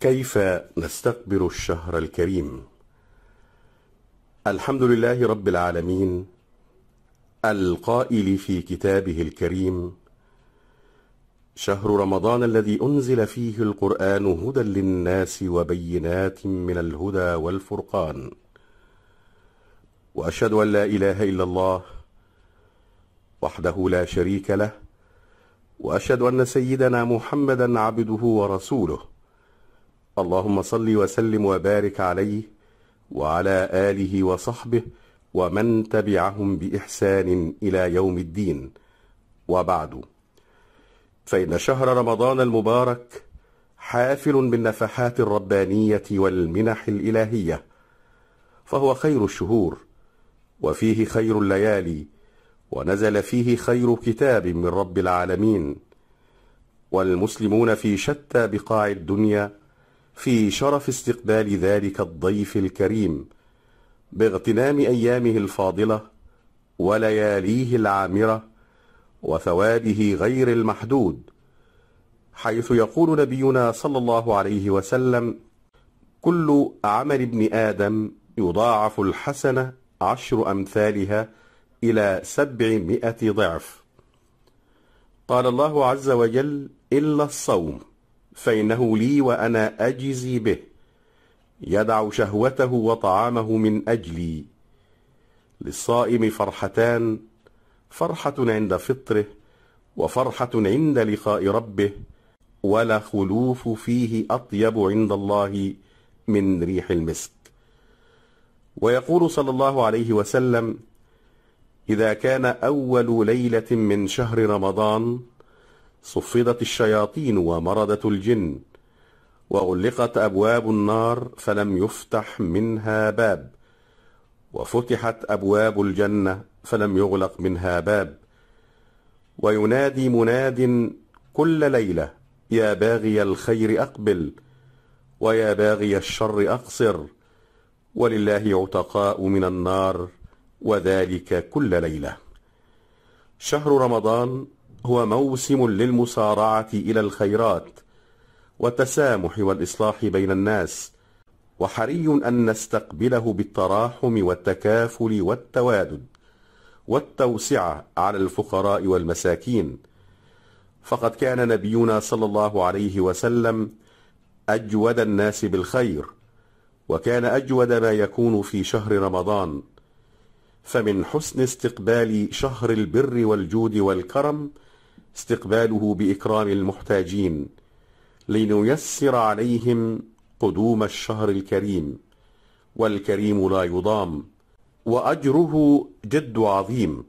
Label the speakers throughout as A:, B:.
A: كيف نستقبل الشهر الكريم الحمد لله رب العالمين القائل في كتابه الكريم شهر رمضان الذي أنزل فيه القرآن هدى للناس وبينات من الهدى والفرقان وأشهد أن لا إله إلا الله وحده لا شريك له وأشهد أن سيدنا محمدا عبده ورسوله اللهم صل وسلم وبارك عليه وعلى اله وصحبه ومن تبعهم باحسان الى يوم الدين وبعد فان شهر رمضان المبارك حافل بالنفحات الربانيه والمنح الالهيه فهو خير الشهور وفيه خير الليالي ونزل فيه خير كتاب من رب العالمين والمسلمون في شتى بقاع الدنيا في شرف استقبال ذلك الضيف الكريم باغتنام أيامه الفاضلة ولياليه العامرة وثوابه غير المحدود حيث يقول نبينا صلى الله عليه وسلم كل عمل ابن آدم يضاعف الحسنة عشر أمثالها إلى سبعمائة ضعف قال الله عز وجل إلا الصوم فإنه لي وأنا أجزي به يدع شهوته وطعامه من أجلي للصائم فرحتان فرحة عند فطره وفرحة عند لقاء ربه ولا خلوف فيه أطيب عند الله من ريح المسك ويقول صلى الله عليه وسلم إذا كان أول ليلة من شهر رمضان صفدت الشياطين ومرضت الجن وغلقت أبواب النار فلم يفتح منها باب وفتحت أبواب الجنة فلم يغلق منها باب وينادي مناد كل ليلة يا باغي الخير أقبل ويا باغي الشر أقصر ولله عتقاء من النار وذلك كل ليلة شهر رمضان هو موسم للمسارعة إلى الخيرات والتسامح والإصلاح بين الناس وحري أن نستقبله بالتراحم والتكافل والتوادد والتوسعة على الفقراء والمساكين فقد كان نبينا صلى الله عليه وسلم أجود الناس بالخير وكان أجود ما يكون في شهر رمضان فمن حسن استقبال شهر البر والجود والكرم استقباله بإكرام المحتاجين لنيسر عليهم قدوم الشهر الكريم والكريم لا يضام وأجره جد عظيم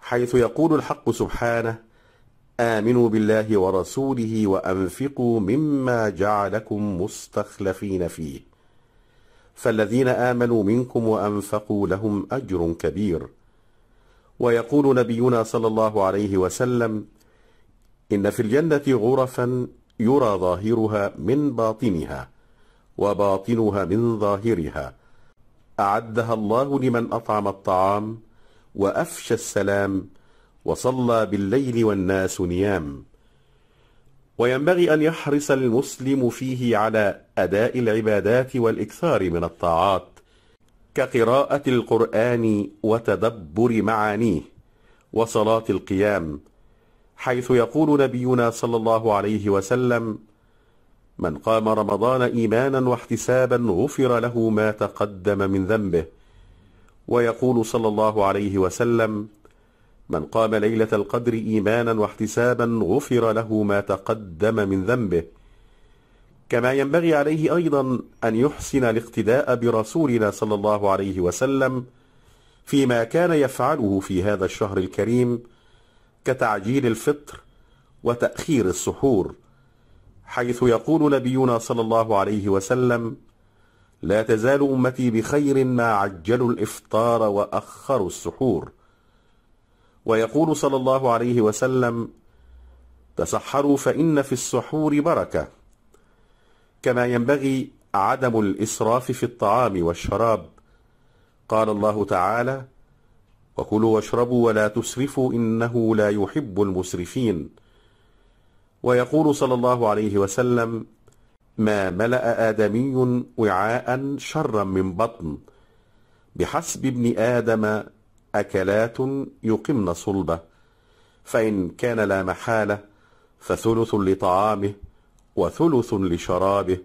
A: حيث يقول الحق سبحانه آمنوا بالله ورسوله وأنفقوا مما جعلكم مستخلفين فيه فالذين آمنوا منكم وأنفقوا لهم أجر كبير ويقول نبينا صلى الله عليه وسلم إن في الجنة غرفا يرى ظاهرها من باطنها وباطنها من ظاهرها أعدها الله لمن أطعم الطعام وأفشى السلام وصلى بالليل والناس نيام وينبغي أن يحرص المسلم فيه على أداء العبادات والإكثار من الطاعات كقراءة القرآن وتدبر معانيه وصلاة القيام حيث يقول نبينا صلى الله عليه وسلم من قام رمضان إيمانا واحتسابا غفر له ما تقدم من ذنبه ويقول صلى الله عليه وسلم من قام ليلة القدر إيمانا واحتسابا غفر له ما تقدم من ذنبه كما ينبغي عليه أيضا أن يحسن الاقتداء برسولنا صلى الله عليه وسلم فيما كان يفعله في هذا الشهر الكريم كتعجيل الفطر وتأخير السحور حيث يقول نبينا صلى الله عليه وسلم لا تزال أمتي بخير ما عجلوا الإفطار وأخروا السحور ويقول صلى الله عليه وسلم تسحروا فإن في السحور بركة كما ينبغي عدم الإسراف في الطعام والشراب قال الله تعالى وكلوا واشربوا ولا تسرفوا إنه لا يحب المسرفين ويقول صلى الله عليه وسلم ما ملأ آدمي وعاء شرا من بطن بحسب ابن آدم أكلات يقمن صلبه فإن كان لا محالة فثلث لطعامه وثلث لشرابه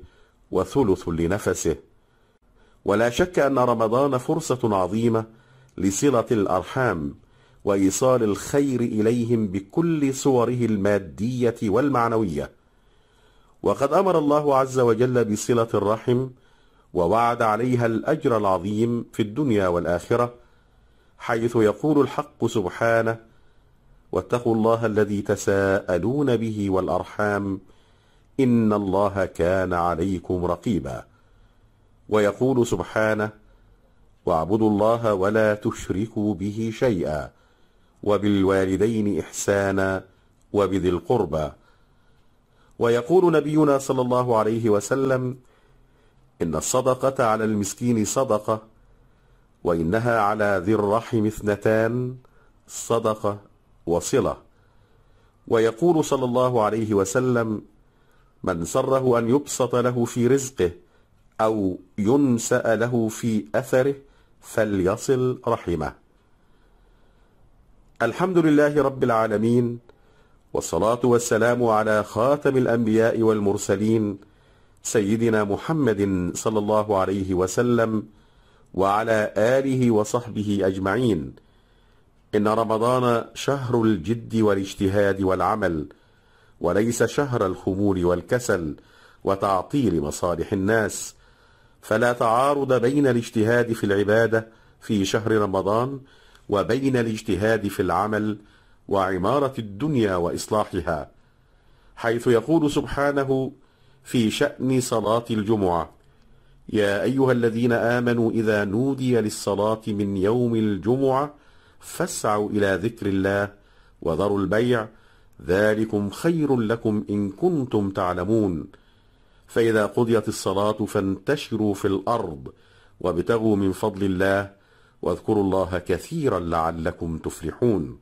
A: وثلث لنفسه ولا شك أن رمضان فرصة عظيمة لصله الارحام وايصال الخير اليهم بكل صوره الماديه والمعنويه وقد امر الله عز وجل بصله الرحم ووعد عليها الاجر العظيم في الدنيا والاخره حيث يقول الحق سبحانه واتقوا الله الذي تساءلون به والارحام ان الله كان عليكم رقيبا ويقول سبحانه واعبدوا الله ولا تشركوا به شيئا وبالوالدين إحسانا وبذي القربى ويقول نبينا صلى الله عليه وسلم إن الصدقة على المسكين صدقة وإنها على ذي الرحم اثنتان صدقة وصلة ويقول صلى الله عليه وسلم من سره أن يبسط له في رزقه أو ينسأ له في أثره فليصل رحمه الحمد لله رب العالمين والصلاة والسلام على خاتم الأنبياء والمرسلين سيدنا محمد صلى الله عليه وسلم وعلى آله وصحبه أجمعين إن رمضان شهر الجد والاجتهاد والعمل وليس شهر الخمول والكسل وتعطيل مصالح الناس فلا تعارض بين الاجتهاد في العباده في شهر رمضان وبين الاجتهاد في العمل وعماره الدنيا واصلاحها حيث يقول سبحانه في شان صلاه الجمعه يا ايها الذين امنوا اذا نودي للصلاه من يوم الجمعه فاسعوا الى ذكر الله وذروا البيع ذلكم خير لكم ان كنتم تعلمون فإذا قضيت الصلاة فانتشروا في الأرض وابتغوا من فضل الله واذكروا الله كثيرا لعلكم تفلحون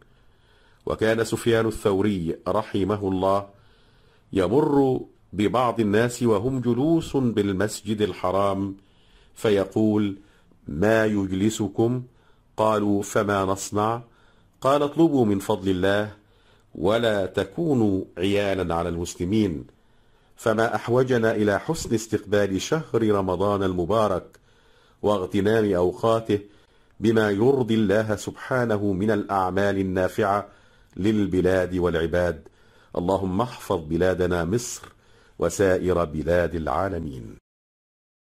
A: وكان سفيان الثوري رحمه الله يمر ببعض الناس وهم جلوس بالمسجد الحرام فيقول ما يجلسكم قالوا فما نصنع قال اطلبوا من فضل الله ولا تكونوا عيالا على المسلمين فما أحوجنا إلى حسن استقبال شهر رمضان المبارك واغتنام أوقاته بما يرضي الله سبحانه من الأعمال النافعة للبلاد والعباد اللهم احفظ بلادنا مصر وسائر بلاد العالمين